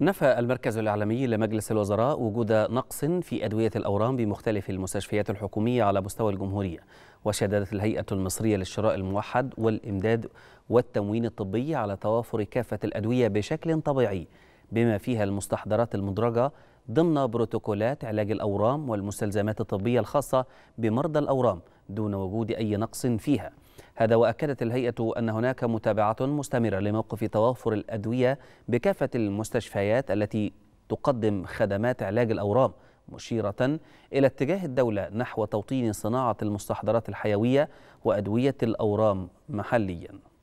نفى المركز الإعلامي لمجلس الوزراء وجود نقص في أدوية الأورام بمختلف المستشفيات الحكومية على مستوى الجمهورية وشددت الهيئة المصرية للشراء الموحد والإمداد والتموين الطبي على توافر كافة الأدوية بشكل طبيعي بما فيها المستحضرات المدرجة ضمن بروتوكولات علاج الأورام والمستلزمات الطبية الخاصة بمرضى الأورام دون وجود أي نقص فيها هذا وأكدت الهيئة أن هناك متابعة مستمرة لموقف توافر الأدوية بكافة المستشفيات التي تقدم خدمات علاج الأورام مشيرة إلى اتجاه الدولة نحو توطين صناعة المستحضرات الحيوية وأدوية الأورام محلياً